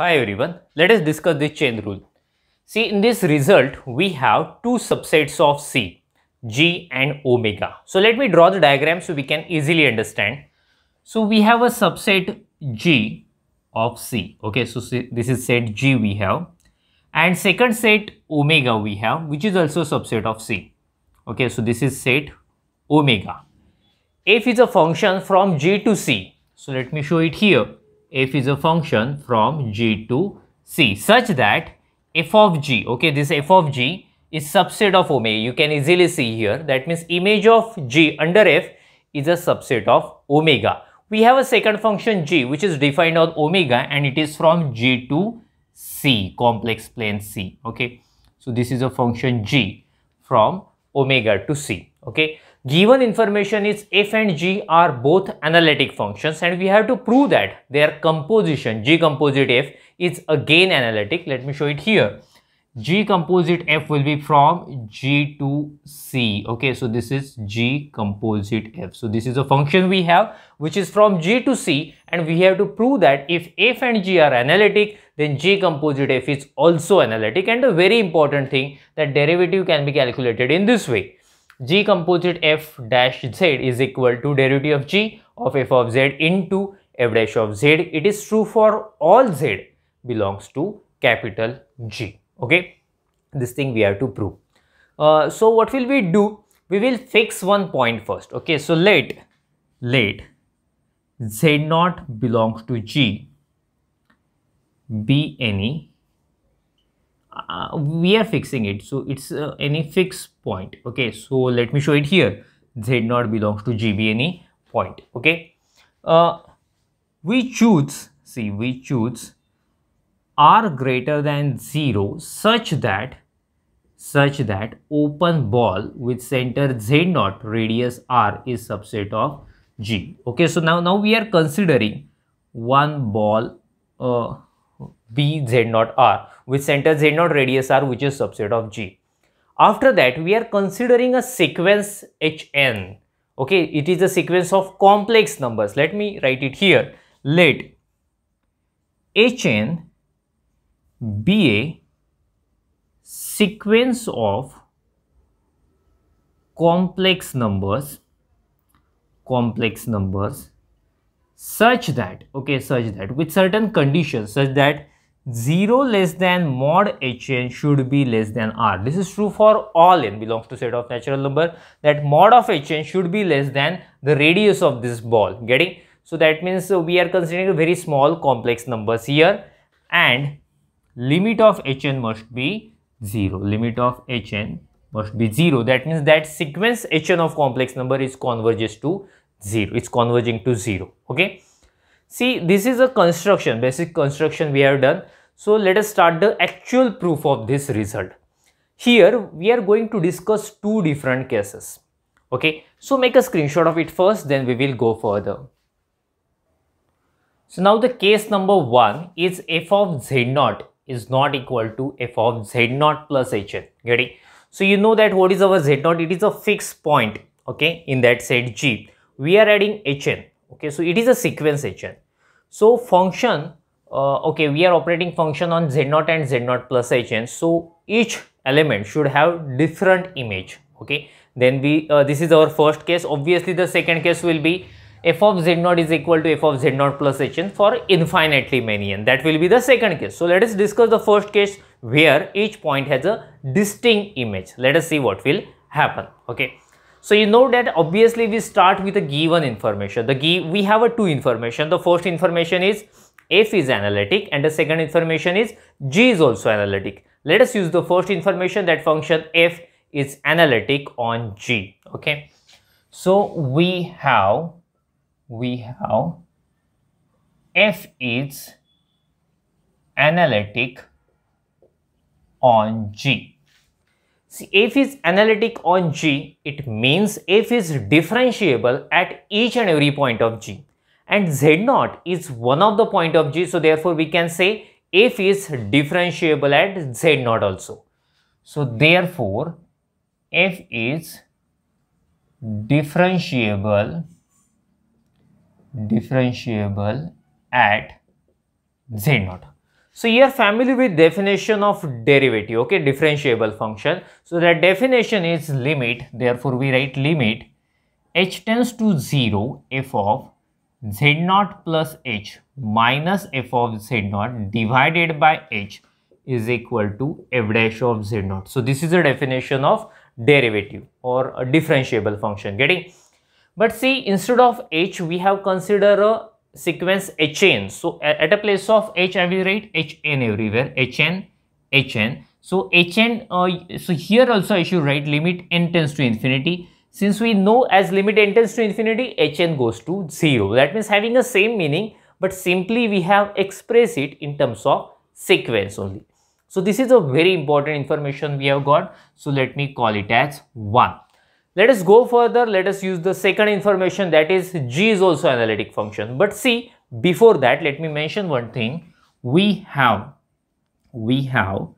Hi everyone, let us discuss the chain rule. See in this result, we have two subsets of C, G and omega. So let me draw the diagram so we can easily understand. So we have a subset G of C. Okay, so this is set G we have and second set omega we have which is also subset of C. Okay, so this is set omega. F is a function from G to C. So let me show it here f is a function from g to c such that f of g, okay, this f of g is subset of omega. You can easily see here. That means image of g under f is a subset of omega. We have a second function g which is defined on omega and it is from g to c, complex plane c, okay. So, this is a function g from omega to c, okay given information is f and g are both analytic functions and we have to prove that their composition g composite f is again analytic let me show it here g composite f will be from g to c okay so this is g composite f so this is a function we have which is from g to c and we have to prove that if f and g are analytic then g composite f is also analytic and a very important thing that derivative can be calculated in this way g composite f dash z is equal to derivative of g of f of z into f dash of z. It is true for all z belongs to capital G. Okay, this thing we have to prove. Uh, so what will we do? We will fix one point first. Okay, so let let z naught belongs to G be any we are fixing it so it's uh, any fixed point okay so let me show it here z not belongs to gb any point okay uh, we choose see we choose r greater than 0 such that such that open ball with center z naught radius r is subset of g okay so now now we are considering one ball uh, b z naught r which center Z0 radius R which is subset of G. After that, we are considering a sequence Hn. Okay, it is a sequence of complex numbers. Let me write it here. Let Hn be a sequence of complex numbers, complex numbers such that, okay, such that with certain conditions such that 0 less than mod hn should be less than r. This is true for all n belongs to set of natural number that mod of hn should be less than the radius of this ball. Getting? So that means we are considering very small complex numbers here and limit of hn must be 0. Limit of hn must be 0. That means that sequence hn of complex number is converges to 0. It's converging to 0. Okay. See, this is a construction, basic construction we have done. So let us start the actual proof of this result. Here we are going to discuss two different cases. Okay, so make a screenshot of it first, then we will go further. So now the case number one is f of z naught is not equal to f of z naught plus hn. Getting? So you know that what is our z naught? It is a fixed point, okay, in that set G. We are adding hn okay so it is a sequence agent so function uh, okay we are operating function on z naught and z naught plus agent so each element should have different image okay then we uh, this is our first case obviously the second case will be f of z naught is equal to f of z naught plus hn for infinitely many n. that will be the second case. So let us discuss the first case where each point has a distinct image. Let us see what will happen. Okay. So you know that obviously we start with a given information. The give, we have a two information. The first information is F is analytic and the second information is G is also analytic. Let us use the first information that function F is analytic on G. Okay. So we have, we have F is analytic on G. See, f is analytic on G, it means f is differentiable at each and every point of G. And Z0 is one of the point of G, so therefore we can say f is differentiable at Z0 also. So therefore, f is differentiable, differentiable at Z0. So here familiar with definition of derivative, okay, differentiable function. So that definition is limit, therefore we write limit h tends to 0 f of z naught plus h minus f of z naught divided by h is equal to f dash of z naught. So this is a definition of derivative or a differentiable function getting. But see instead of h we have considered a sequence Hn. So at a place of H, I will write Hn everywhere, Hn, Hn. So Hn, uh, so here also I should write limit n tends to infinity. Since we know as limit n tends to infinity, Hn goes to 0. That means having the same meaning, but simply we have expressed it in terms of sequence only. So this is a very important information we have got. So let me call it as 1. Let us go further. Let us use the second information that is G is also analytic function. But see, before that, let me mention one thing. We have, we have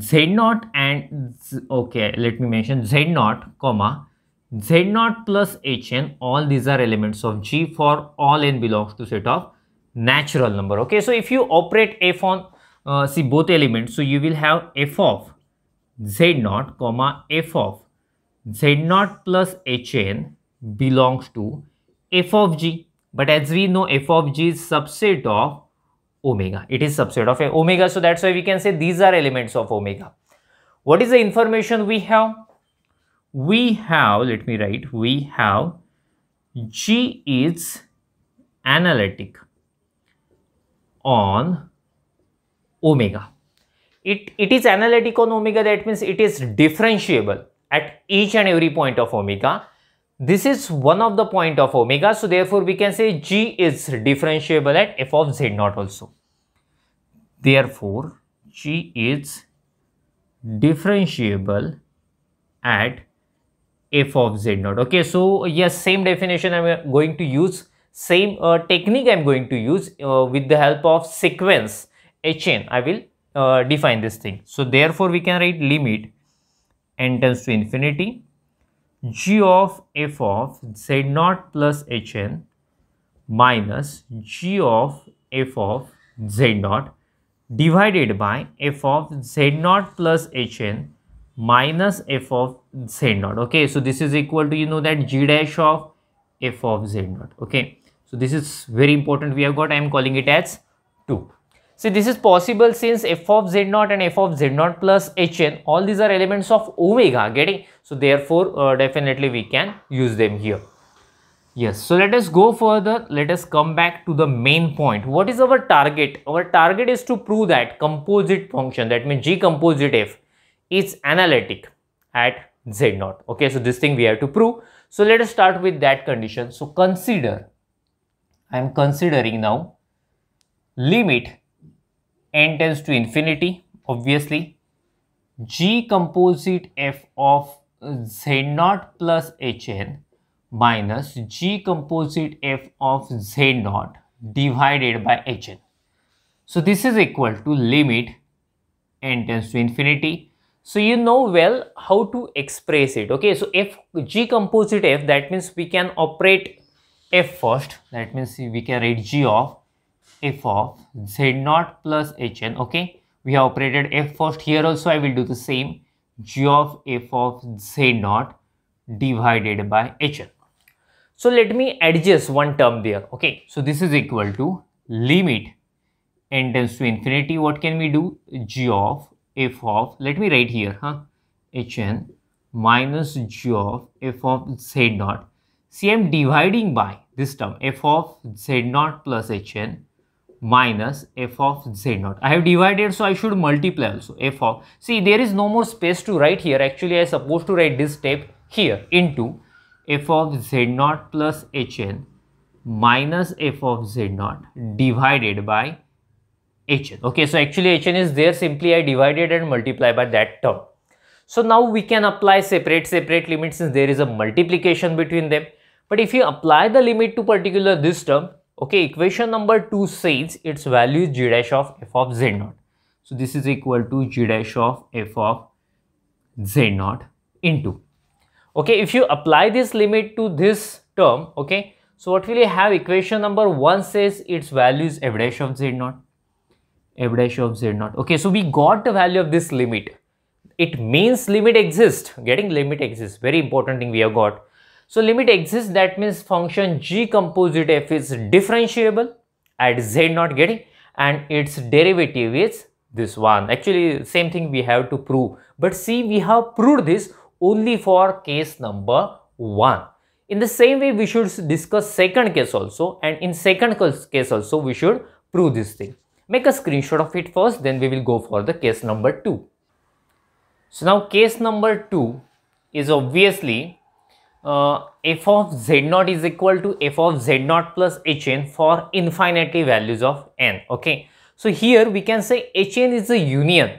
z naught and z, okay, let me mention z naught, comma z naught plus hn. All these are elements of G for all n belongs to set of natural number. Okay, so if you operate f on uh, see both elements, so you will have f of z naught comma f of z not plus Hn belongs to f of g. But as we know, f of g is subset of omega. It is subset of omega. So that's why we can say these are elements of omega. What is the information we have? We have, let me write, we have g is analytic on omega. It, it is analytic on omega that means it is differentiable at each and every point of omega. This is one of the point of omega. So therefore, we can say g is differentiable at f of z naught also. Therefore, g is differentiable at f of z naught. Okay, so yes, same definition I'm going to use, same uh, technique I'm going to use uh, with the help of sequence hn. I will uh, define this thing. So therefore, we can write limit n tends to infinity, g of f of z naught plus hn minus g of f of z naught divided by f of z naught plus hn minus f of z naught okay so this is equal to you know that g dash of f of z naught okay so this is very important we have got i am calling it as 2 See, this is possible since f of z0 and f of z0 plus hn, all these are elements of omega, getting? So, therefore, uh, definitely we can use them here. Yes, so let us go further. Let us come back to the main point. What is our target? Our target is to prove that composite function, that means g composite f, is analytic at z0. Okay, so this thing we have to prove. So, let us start with that condition. So, consider, I am considering now, limit n tends to infinity obviously g composite f of z naught plus hn minus g composite f of z naught divided by hn. So this is equal to limit n tends to infinity. So you know well how to express it. Okay, so if g composite f that means we can operate f first that means we can write g of f of z naught plus hn okay we have operated f first here also i will do the same g of f of z naught divided by hn so let me adjust one term there okay so this is equal to limit n tends to infinity what can we do g of f of let me write here huh hn minus g of f of z naught see i'm dividing by this term f of z naught plus hn minus f of z naught. I have divided so I should multiply also f of. See there is no more space to write here actually I supposed to write this step here into f of z naught plus hn minus f of z naught divided by hn. Okay so actually hn is there simply I divided and multiply by that term. So now we can apply separate separate limits since there is a multiplication between them. But if you apply the limit to particular this term Okay, equation number 2 says its value is g dash of f of z naught. So this is equal to g dash of f of z naught into. Okay, if you apply this limit to this term, okay, so what will you have? Equation number 1 says its value is f dash of z naught, f dash of z naught. Okay, so we got the value of this limit. It means limit exists, getting limit exists, very important thing we have got. So limit exists that means function g composite f is differentiable at z not getting and its derivative is this one. Actually same thing we have to prove but see we have proved this only for case number 1. In the same way we should discuss second case also and in second case also we should prove this thing. Make a screenshot of it first then we will go for the case number 2. So now case number 2 is obviously uh, f of z naught is equal to f of z naught plus hn for infinitely values of n okay so here we can say hn is the union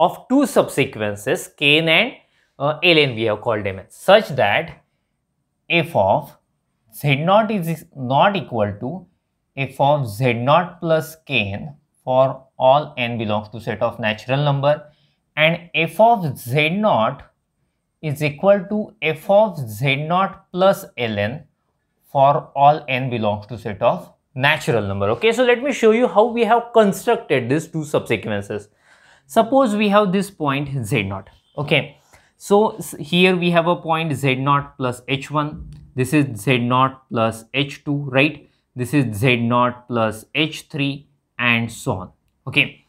of two subsequences kn and uh, ln we have called them such that f of z naught is not equal to f of z naught plus kn for all n belongs to set of natural number and f of z naught is equal to f of z naught plus ln for all n belongs to set of natural number. Okay, so let me show you how we have constructed these two subsequences. Suppose we have this point z naught. Okay, so here we have a point z naught plus h1. This is z naught plus h2, right? This is z naught plus h3 and so on. Okay,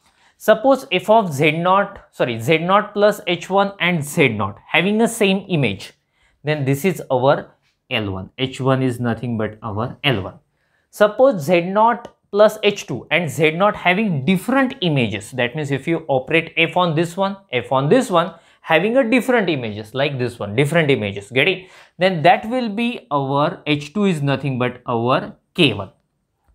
Suppose f of z0, sorry, z0 plus h1 and z0 having a same image, then this is our L1. h1 is nothing but our L1. Suppose z0 plus h2 and z0 having different images. That means if you operate f on this one, f on this one, having a different images like this one, different images, get it? Then that will be our h2 is nothing but our k1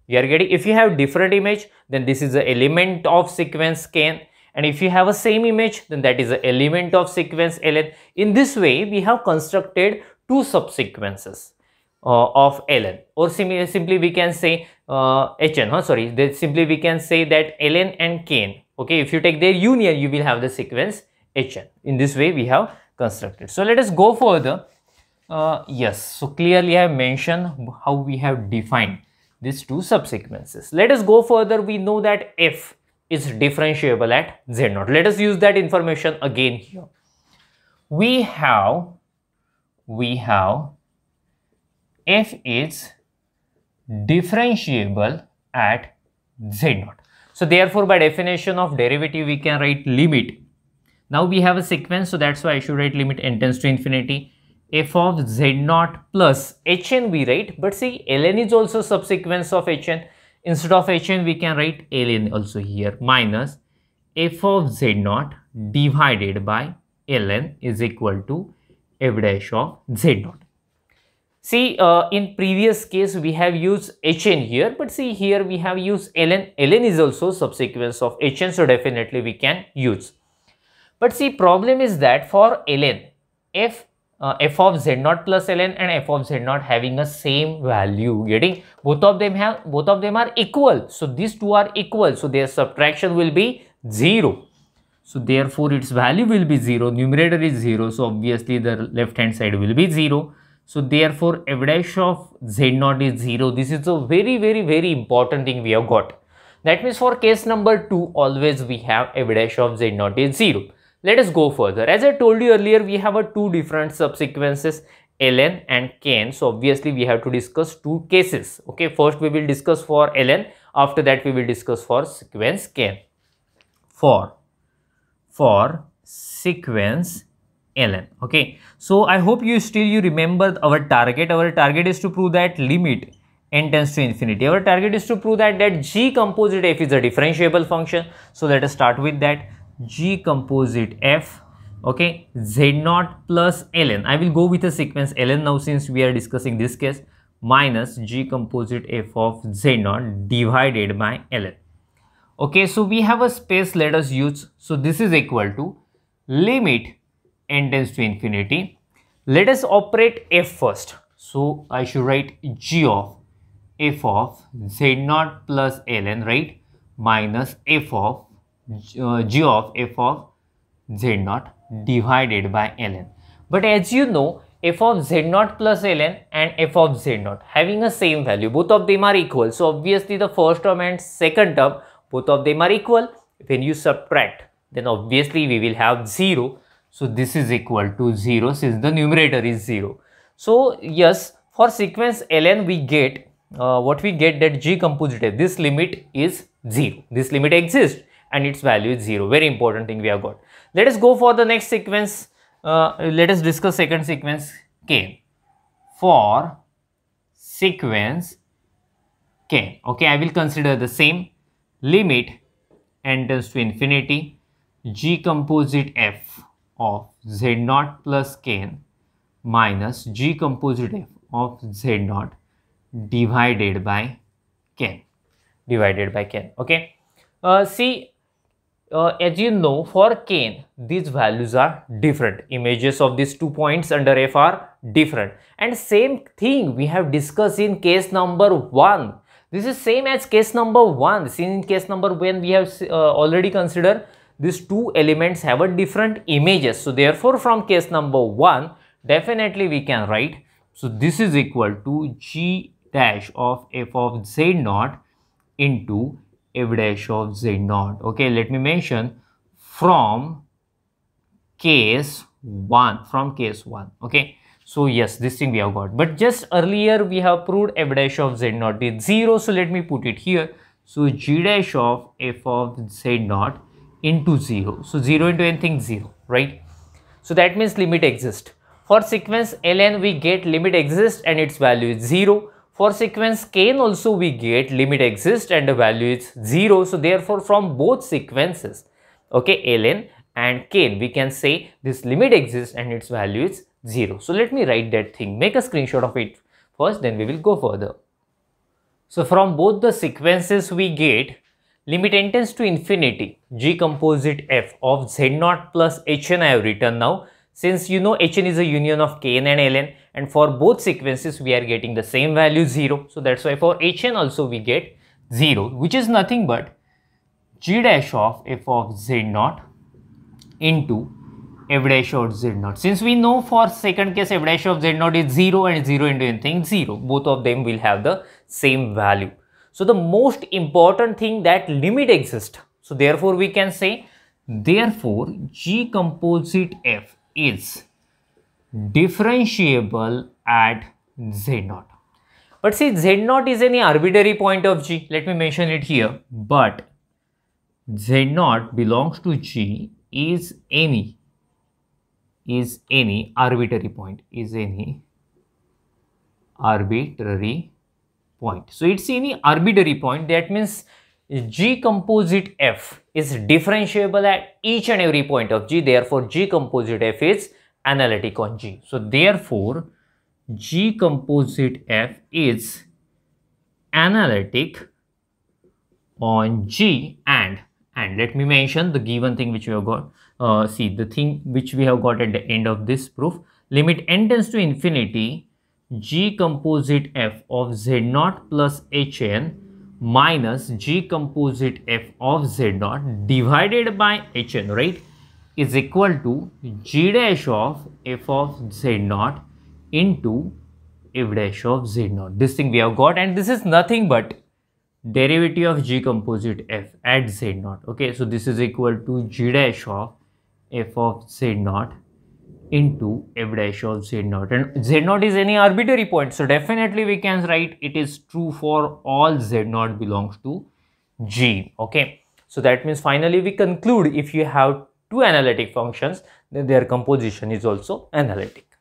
you are getting if you have different image then this is the element of sequence scan and if you have a same image then that is the element of sequence ln in this way we have constructed two subsequences uh, of ln or simply we can say uh, hn huh? sorry that simply we can say that ln and kn okay if you take their union you will have the sequence hn in this way we have constructed so let us go further uh, yes so clearly i have mentioned how we have defined these two subsequences. Let us go further. We know that f is differentiable at z0. Let us use that information again here. We have, we have f is differentiable at z0. So therefore, by definition of derivative, we can write limit. Now we have a sequence, so that's why I should write limit n tends to infinity f of z naught plus hn we write. But see ln is also subsequence of hn. Instead of hn we can write ln also here minus f of z naught divided by ln is equal to f dash of z naught. See, uh, in previous case, we have used hn here, but see here we have used ln. ln is also subsequence of hn, so definitely we can use. But see, problem is that for ln, f uh, f of z0 plus ln and f of z0 having a same value getting both of them have both of them are equal so these two are equal so their subtraction will be 0 so therefore its value will be 0 numerator is 0 so obviously the left hand side will be 0 so therefore f dash of z0 is 0 this is a very very very important thing we have got that means for case number 2 always we have f dash of z0 is 0 let us go further. As I told you earlier, we have a two different subsequences ln and kn. So obviously we have to discuss two cases. Okay, first we will discuss for ln. After that we will discuss for sequence kn. For for sequence ln. Okay, so I hope you still you remember our target. Our target is to prove that limit n tends to infinity. Our target is to prove that that g composite f is a differentiable function. So let us start with that. G composite F okay Z naught plus ln I will go with a sequence ln now since we are discussing this case minus G composite F of Z naught divided by ln okay so we have a space let us use so this is equal to limit n tends to infinity let us operate F first so I should write G of F of Z naught plus ln right minus F of uh, g of f of z naught hmm. divided by ln. But as you know, f of z naught plus ln and f of z naught having a same value. Both of them are equal. So obviously the first term and second term, both of them are equal. When you subtract, then obviously we will have 0. So this is equal to 0 since the numerator is 0. So yes, for sequence ln we get uh, what we get that g composite this limit is 0. This limit exists and its value is 0. Very important thing we have got. Let us go for the next sequence. Uh, let us discuss second sequence K. For sequence K, okay, I will consider the same limit n tends to infinity g composite f of z naught plus k minus g composite f of z naught divided by k divided by k okay uh, see uh, as you know for cane these values are different images of these two points under f are different and same thing we have discussed in case number one this is same as case number one since in case number one we have uh, already considered these two elements have a different images so therefore from case number one definitely we can write so this is equal to g dash of f of z naught into f dash of z naught. Okay, let me mention from case 1, from case 1. Okay, so yes, this thing we have got. But just earlier we have proved f dash of z naught is 0. So let me put it here. So g dash of f of z naught into 0. So 0 into anything 0, right? So that means limit exists. For sequence ln we get limit exists and its value is 0. For sequence k also we get limit exists and the value is 0. So therefore from both sequences, okay, ln and k, we can say this limit exists and its value is 0. So let me write that thing, make a screenshot of it first, then we will go further. So from both the sequences we get limit n tends to infinity g composite f of z naught plus and I have written now since you know Hn is a union of Kn and Ln and for both sequences we are getting the same value 0. So that's why for Hn also we get 0 which is nothing but g dash of f of z naught into f dash of z naught. Since we know for second case f dash of z naught is 0 and 0 into anything 0. Both of them will have the same value. So the most important thing that limit exists. So therefore we can say therefore g composite f is differentiable at z naught. But see z naught is any arbitrary point of g. Let me mention it here. But z naught belongs to g is any is any arbitrary point is any arbitrary point. So it's any arbitrary point that means g composite f is differentiable at each and every point of G. Therefore, G composite F is analytic on G. So, therefore, G composite F is analytic on G and and let me mention the given thing which we have got. Uh, see the thing which we have got at the end of this proof. Limit n tends to infinity, G composite F of Z naught plus Hn minus G composite F of Z naught divided by Hn, right, is equal to G dash of F of Z naught into F dash of Z naught. This thing we have got and this is nothing but derivative of G composite F at Z naught, okay. So, this is equal to G dash of F of Z naught into f dash of z naught and z naught is any arbitrary point so definitely we can write it is true for all z naught belongs to g okay so that means finally we conclude if you have two analytic functions then their composition is also analytic